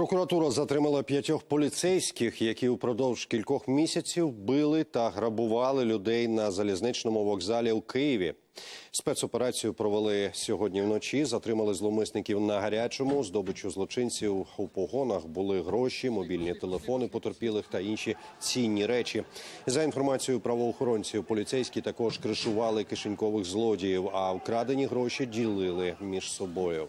Прокуратура затримала п'ятьох поліцейських, які упродовж кількох місяців били та грабували людей на залізничному вокзалі у Києві. Спецоперацію провели сьогодні вночі. Затримали зломисників на гарячому, здобичу злочинців у погонах були гроші, мобільні телефони потерпілих та інші цінні речі. За інформацією правоохоронців, поліцейські також кришували кишенькових злодіїв, а вкрадені гроші ділили між собою.